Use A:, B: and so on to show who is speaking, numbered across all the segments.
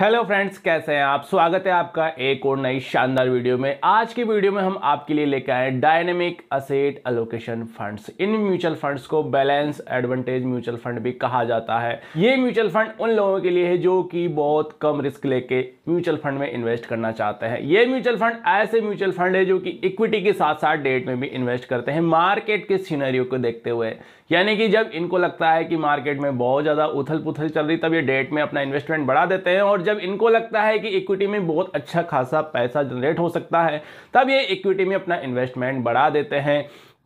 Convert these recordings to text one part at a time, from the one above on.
A: hello friends कैसे हैं आप स्वागत है आपका एक और नई शानदार वीडियो में आज की वीडियो में हम आपके लिए लेकर आए डायनेमिक असेट एलोकेशन फंड्स इन म्यूचुअल फंड्स को बैलेंस एडवांटेज म्यूचुअल फंड भी कहा जाता है ये म्यूचुअल फंड उन लोगों के लिए है जो कि बहुत कम रिस्क लेके म्यूचुअल फंड में इन्वेस्ट करना चाहते हैं ये म्यूचुअल फंड ऐसे म्यूचुअल फंड है जो कि इक्विटी के साथ साथ डेट में भी इन्वेस्ट करते हैं मार्केट के सीनरियो को देखते हुए यानी कि जब इनको लगता है कि मार्केट में बहुत ज़्यादा उथल पुथल चल रही तब ये डेट में अपना इन्वेस्टमेंट बढ़ा देते हैं और जब इनको लगता है कि इक्विटी में बहुत अच्छा खासा पैसा जनरेट हो सकता है तब ये इक्विटी में अपना इन्वेस्टमेंट बढ़ा देते हैं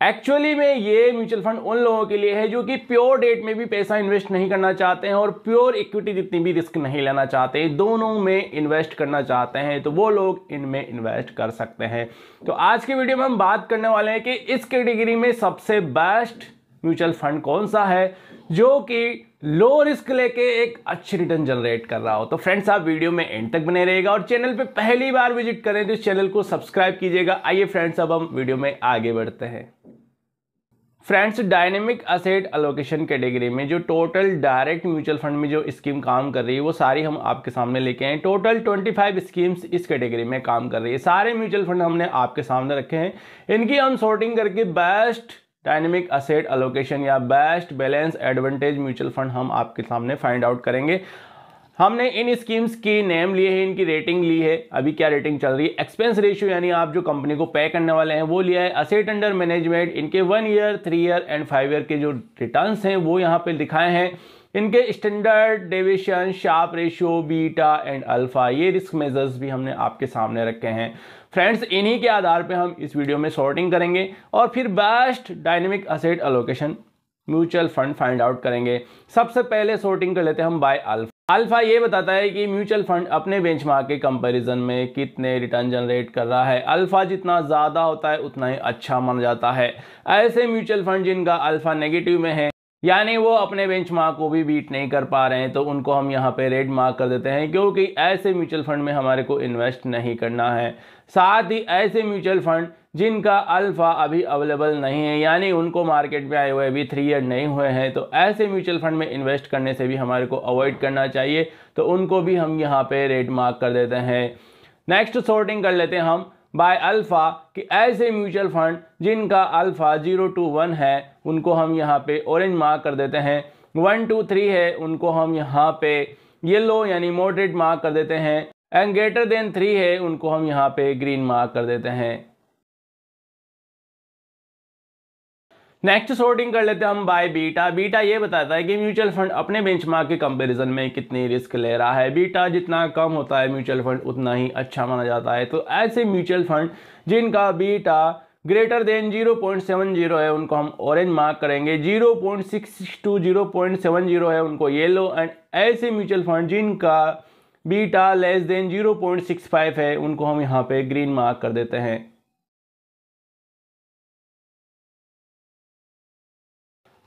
A: एक्चुअली में ये म्यूचुअल फंड उन लोगों के लिए है जो कि प्योर डेट में भी पैसा इन्वेस्ट नहीं करना चाहते हैं और प्योर इक्विटी जितनी भी रिस्क नहीं लेना चाहते दोनों में इन्वेस्ट करना चाहते हैं तो वो लोग इनमें इन्वेस्ट कर सकते हैं तो आज के वीडियो में हम बात करने वाले हैं कि इस कैटेगरी में सबसे बेस्ट म्यूचुअल फंड कौन सा है जो कि लो रिस्क लेके एक अच्छी रिटर्न जनरेट कर रहा हो तो फ्रेंड्स आप वीडियो में एंड तक बने रहेगा और चैनल पे पहली बार विजिट करें तो इस चैनल को सब्सक्राइब कीजिएगा आइए फ्रेंड्स अब हम वीडियो में आगे बढ़ते हैं friends dynamic asset allocation category में जो टोटल डायरेक्ट म्यूचुअल फंड में जो स्कीम काम कर रही है वो सारी हम आपके सामने लेके आए टोटल 25 स्कीम्स इस कैटेगरी में काम कर रही है सारे म्यूचुअल फंड हमने आपके सामने रखे हैं इनकी हम सॉर्टिंग करके बेस्ट डायनेमिक असेट अलोकेशन या best balance advantage mutual fund हम आपके सामने फाइंड आउट करेंगे हमने इन स्कीम्स की नेम लिए हैं इनकी रेटिंग ली है अभी क्या रेटिंग चल रही है एक्सपेंस रेशियो यानी आप जो कंपनी को पे करने वाले हैं वो लिया है असेट अंडर मैनेजमेंट इनके one year three year and five year के जो रिटर्न्स हैं वो यहाँ पे दिखाए हैं इनके standard deviation sharpe ratio beta and alpha ये रिस्क मेजर्स भी हमने आपके सामने रखे हैं फ्रेंड्स इन्हीं के आधार पे हम इस वीडियो में सॉर्टिंग करेंगे और फिर best dynamic asset allocation mutual fund find out करेंगे सबसे पहले सॉर्टिंग कर लेते हैं हम बाय अल्फा अल्फा ये बताता है कि म्यूचुअल फंड अपने बेंचमार्क के कंपैरिजन में कितने रिटर्न जनरेट कर रहा है अल्फा जितना ज़्यादा होता है उतना ही अच्छा माना जाता है ऐसे म्यूचुअल फंड जिनका अल्फा नेगेटिव में है यानी वो अपने बेंच को भी बीट नहीं कर पा रहे हैं तो उनको हम यहाँ पे रेड मार्क कर देते हैं क्योंकि ऐसे म्यूचुअल फंड में हमारे को इन्वेस्ट नहीं करना है साथ ही ऐसे म्यूचुअल फंड जिनका अल्फ़ा अभी अवेलेबल नहीं है यानी उनको मार्केट में आए हुए अभी थ्री ईयर नहीं हुए हैं तो ऐसे म्यूचुअल फंड में इन्वेस्ट करने से भी हमारे को अवॉइड करना चाहिए तो उनको भी हम यहाँ पे रेड मार्क कर देते हैं नेक्स्ट सॉर्टिंग कर लेते हैं हम बाय अल्फ़ा कि ऐसे म्यूचुअल फंड जिनका अल्फ़ा जीरो टू वन है उनको हम यहाँ पे ऑरेंज मार्क कर देते हैं वन टू थ्री है उनको हम यहाँ पे येलो यानी मोडरेट मार्क कर देते हैं एंड ग्रेटर देन थ्री है उनको हम यहाँ पे ग्रीन मार्क कर देते हैं नेक्स्ट सोर्टिंग कर लेते हैं हम बाय बीटा बीटा ये बताता है कि म्यूचुअल फंड अपने बेंचमार्क के कंपैरिजन में कितनी रिस्क ले रहा है बीटा जितना कम होता है म्यूचुअल फंड उतना ही अच्छा माना जाता है तो ऐसे म्यूचुअल फंड जिनका बीटा ग्रेटर देन 0.70 है उनको हम ऑरेंज मार्क करेंगे सिक्स टू 0.70 है उनको येलो एंड ऐसे म्यूचुअल फंड जिनका बीटा लेस देन 0.65 है उनको हम यहाँ पे ग्रीन मार्क कर देते हैं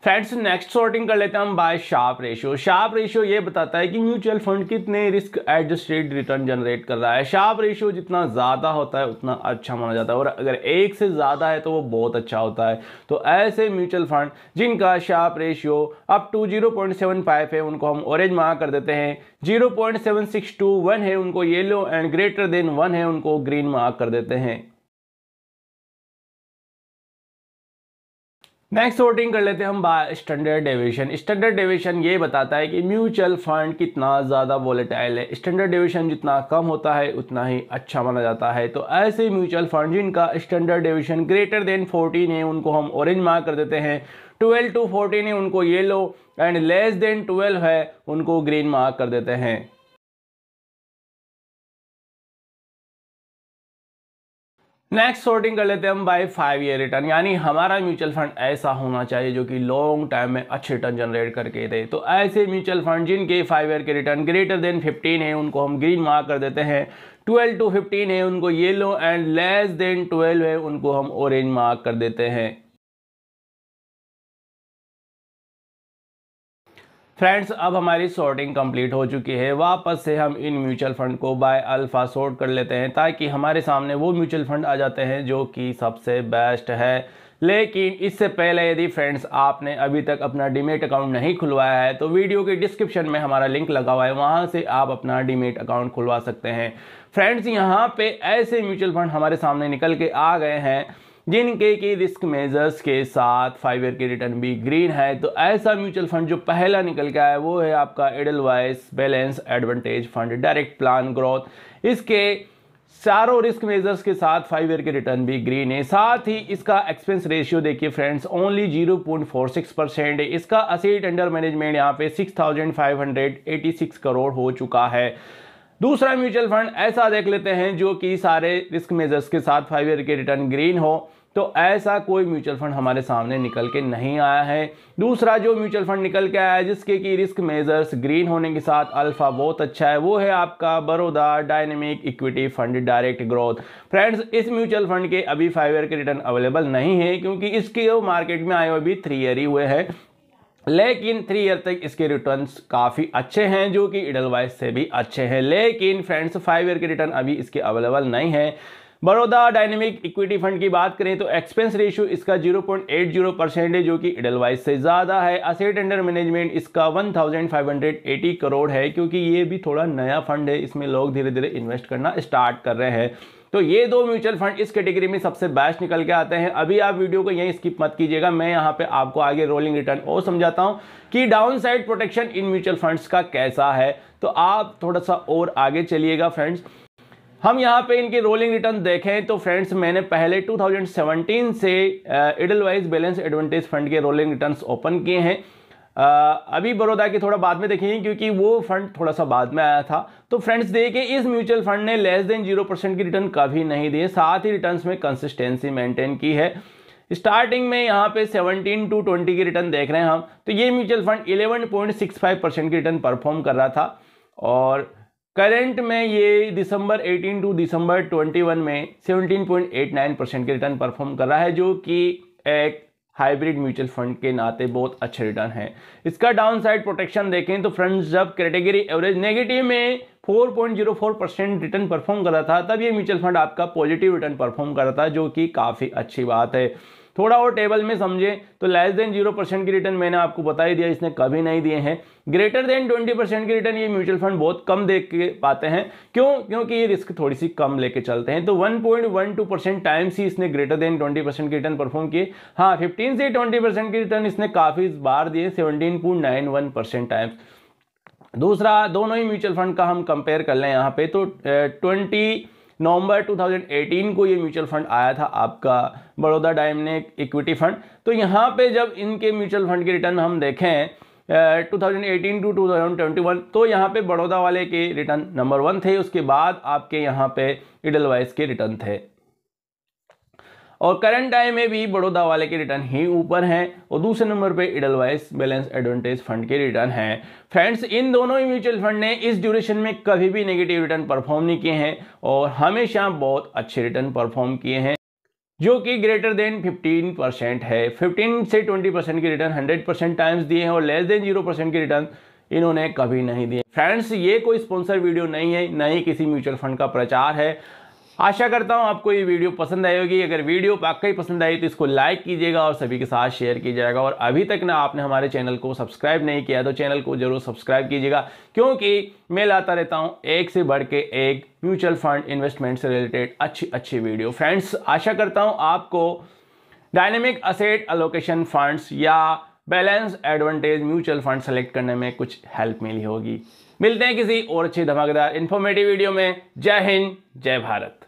A: फ्रेंड्स नेक्स्ट सॉर्टिंग कर लेते हैं हम by sharpe ratio sharpe ratio ये बताता है कि म्यूचुअल फंड कितने रिस्क एडजस्टेड रिटर्न जनरेट कर रहा है शार्प रेशियो जितना ज़्यादा होता है उतना अच्छा माना जाता है और अगर एक से ज़्यादा है तो वो बहुत अच्छा होता है तो ऐसे म्यूचुअल फंड जिनका sharpe ratio up to zero है उनको हम ऑरेंज मार्क कर देते हैं जीरो है उनको yellow and greater than one है उनको ग्रीन मार्क कर देते हैं नेक्स्ट वोटिंग कर लेते हैं हम by standard deviation standard deviation ये बताता है कि म्यूचुअल फंड कितना ज़्यादा वॉलेटाइल है स्टैंडर्ड डेविशन जितना कम होता है उतना ही अच्छा माना जाता है तो ऐसे म्यूचुअल फंड जिनका स्टैंडर्ड डेविशन ग्रेटर देन 14 है उनको हम ऑरेंज मार्क कर देते हैं 12 टू 14 है उनको येलो एंड लेस देन 12 है उनको ग्रीन मार्क कर देते हैं नेक्स्ट सॉर्टिंग कर लेते हैं हम बाय फाइव ईयर रिटर्न यानी हमारा म्यूचुअल फंड ऐसा होना चाहिए जो कि लॉन्ग टाइम में अच्छे रिटर्न जनरेट करके दे तो ऐसे म्यूचुअल फंड जिनके फाइव ईयर के रिटर्न ग्रेटर देन 15 है उनको हम ग्रीन मार्क कर देते हैं 12 टू 15 है उनको येलो एंड लेस देन 12 है उनको हम ऑरेंज मार्क कर देते हैं फ्रेंड्स अब हमारी सॉर्टिंग कंप्लीट हो चुकी है वापस से हम इन म्यूचुअल फंड को बाय अल्फ़ा सॉर्ट कर लेते हैं ताकि हमारे सामने वो म्यूचुअल फंड आ जाते हैं जो कि सबसे बेस्ट है लेकिन इससे पहले यदि फ्रेंड्स आपने अभी तक अपना डीमेट अकाउंट नहीं खुलवाया है तो वीडियो के डिस्क्रिप्शन में हमारा लिंक लगा हुआ है वहाँ से आप अपना डीमेट अकाउंट खुलवा सकते हैं फ्रेंड्स यहाँ पे ऐसे म्यूचुअल फंड हमारे सामने निकल के आ गए हैं जिनके की रिस्क मेजर्स के साथ फाइव ईयर के रिटर्न भी ग्रीन है तो ऐसा म्यूचुअल फंड जो पहला निकल के आया वो है आपका Edelweiss balance advantage fund direct plan growth इसके चारों रिस्क मेजर्स के साथ फाइव ईयर के रिटर्न भी ग्रीन है साथ ही इसका एक्सपेंस रेशियो देखिए friends only zero point four six percent है इसका असेट अंडर मैनेजमेंट यहाँ पे six thousand five hundred eighty six crore हो चुका है दूसरा म्यूचुअल फंड ऐसा देख लेते हैं जो कि सारे रिस्क मेजर्स के साथ फाइव ईयर के रिटर्न ग्रीन हो तो ऐसा कोई म्यूचुअल फंड हमारे सामने निकल के नहीं आया है दूसरा जो म्यूचुअल फंड निकल के आया है जिसके कि रिस्क मेजर्स ग्रीन होने के साथ अल्फा बहुत अच्छा है वो है आपका Baroda dynamic equity fund direct growth friends इस म्यूचुअल फंड के अभी फाइव ईयर के रिटर्न अवेलेबल नहीं है क्योंकि इसके मार्केट में आए हुए भी थ्री ईयर ही हुए हैं लेकिन थ्री ईयर तक इसके रिटर्न्स काफ़ी अच्छे हैं जो कि इडल वाइज से भी अच्छे हैं लेकिन फ्रेंड्स फाइव ईयर के रिटर्न अभी इसके अवेलेबल नहीं है बड़ौदा डायनेमिक इक्विटी फंड की बात करें तो एक्सपेंस रेशियो इसका 0.80 परसेंट है जो कि एडलवाइज से ज़्यादा है असेट अंडर मैनेजमेंट इसका 1580 करोड़ है क्योंकि ये भी थोड़ा नया फंड है इसमें लोग धीरे धीरे इन्वेस्ट करना स्टार्ट कर रहे हैं तो ये दो म्यूचुअल फंड इस कैटेगरी में सबसे बेस्ट निकल के आते हैं अभी आप वीडियो को यहीं स्किप मत कीजिएगा मैं यहाँ पे आपको आगे रोलिंग रिटर्न और समझाता हूँ कि डाउन साइड प्रोटेक्शन इन म्यूचुअल फंड्स का कैसा है तो आप थोड़ा सा और आगे चलिएगा फ्रेंड्स हम यहाँ पे इनकी रोलिंग रिटर्न देखें तो फ्रेंड्स मैंने पहले 2017 से Edelweiss balance advantage fund के रोलिंग रिटर्न्स ओपन किए हैं अभी बड़ौदा की थोड़ा बाद में देखेंगे क्योंकि वो फंड थोड़ा सा बाद में आया था तो फ्रेंड्स देखिए इस म्यूचुअल फंड ने लेस देन जीरो परसेंट की रिटर्न कभी नहीं दिए साथ ही रिटर्न में कंसिस्टेंसी मेंटेन की है स्टार्टिंग में यहाँ पे 17 टू 20 की रिटर्न देख रहे हैं हम तो ये म्यूचुअल फंड 11.65 परसेंट की रिटर्न परफॉर्म कर रहा था और करंट में ये दिसंबर 18 टू दिसंबर 21 में 17.89 परसेंट के रिटर्न परफॉर्म कर रहा है जो कि एक हाइब्रिड म्यूचुअल फंड के नाते बहुत अच्छे रिटर्न है इसका डाउनसाइड प्रोटेक्शन देखें तो फ्रेंड्स जब कैटेगरी एवरेज नेगेटिव में 4.04 परसेंट रिटर्न परफॉर्म कर रहा था तब ये म्यूचुअल फंड आपका पॉजिटिव रिटर्न परफॉर्म कर रहा था जो कि काफ़ी अच्छी बात है थोड़ा और टेबल में समझे तो लेस देन जीरो परसेंट की रिटर्न मैंने आपको बता ही दिया इसने कभी नहीं दिए हैं ग्रेटर देन ट्वेंटी परसेंट की रिटर्न ये म्यूचुअल फंड बहुत कम देख के पाते हैं क्यों क्योंकि ये रिस्क थोड़ी सी कम लेके चलते हैं तो one point one two percent times ही इसने ग्रेटर देन ट्वेंटी परसेंट की रिटर्न परफॉर्म किए हाँ फिफ्टीन से ट्वेंटी परसेंट की रिटर्न इसने काफ़ी बार दिए seventeen point nine one percent times दूसरा दोनों ही म्यूचुअल फंड का हम कंपेयर कर लें यहाँ पे तो ट्वेंटी नवंबर 2018 को ये म्यूचुअल फंड आया था आपका बड़ौदा ने इक्विटी फंड तो यहाँ पे जब इनके म्यूचुअल फंड के रिटर्न हम देखें 2018 टू 2021 तो यहाँ पे बड़ौदा वाले के रिटर्न नंबर वन थे उसके बाद आपके यहाँ पे इडल के रिटर्न थे और करंट टाइम में भी बड़ौदा वाले के रिटर्न ही ऊपर हैं और दूसरे नंबर पे इडलवाइस बैलेंस एडवांटेज फंड के रिटर्न हैं फ्रेंड्स इन दोनों ही म्यूचुअल फंड ने इस ड्यूरेशन में कभी भी नेगेटिव रिटर्न परफॉर्म नहीं किए हैं और हमेशा बहुत अच्छे रिटर्न परफॉर्म किए हैं जो कि ग्रेटर देन 15 परसेंट है 15 से 20 परसेंट के रिटर्न 100 परसेंट टाइम्स दिए हैं और लेस देन जीरो परसेंट के रिटर्न इन्होंने कभी नहीं दिए फ्रेंड्स ये कोई स्पॉन्सर वीडियो नहीं है ना ही किसी म्यूचुअल फंड का प्रचार है आशा करता हूँ आपको ये वीडियो पसंद आई होगी अगर वीडियो वाकई पसंद आई तो इसको लाइक कीजिएगा और सभी के साथ शेयर कीजिएगा और अभी तक ना आपने हमारे चैनल को सब्सक्राइब नहीं किया तो चैनल को जरूर सब्सक्राइब कीजिएगा क्योंकि मैं लाता रहता हूँ एक से बढ़ के एक म्यूचुअल फंड इन्वेस्टमेंट से रिलेटेड अच्छी अच्छी वीडियो फ्रेंड्स आशा करता हूँ आपको डायनेमिक असेट अलोकेशन फंड्स या balance advantage mutual fund select करने में कुछ हेल्प मिली होगी मिलते हैं किसी और अच्छे धमाकेदार इन्फॉर्मेटिव वीडियो में जय हिंद जय भारत